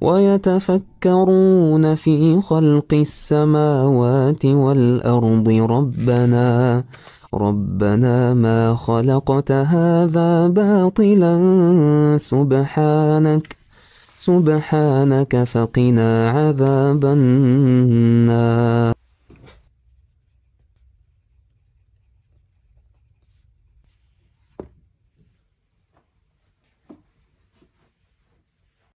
ويتفكرون في خلق السماوات والأرض ربنا ربنا ما خلقت هذا باطلا سبحانك سبحانك فقنا عذاب النار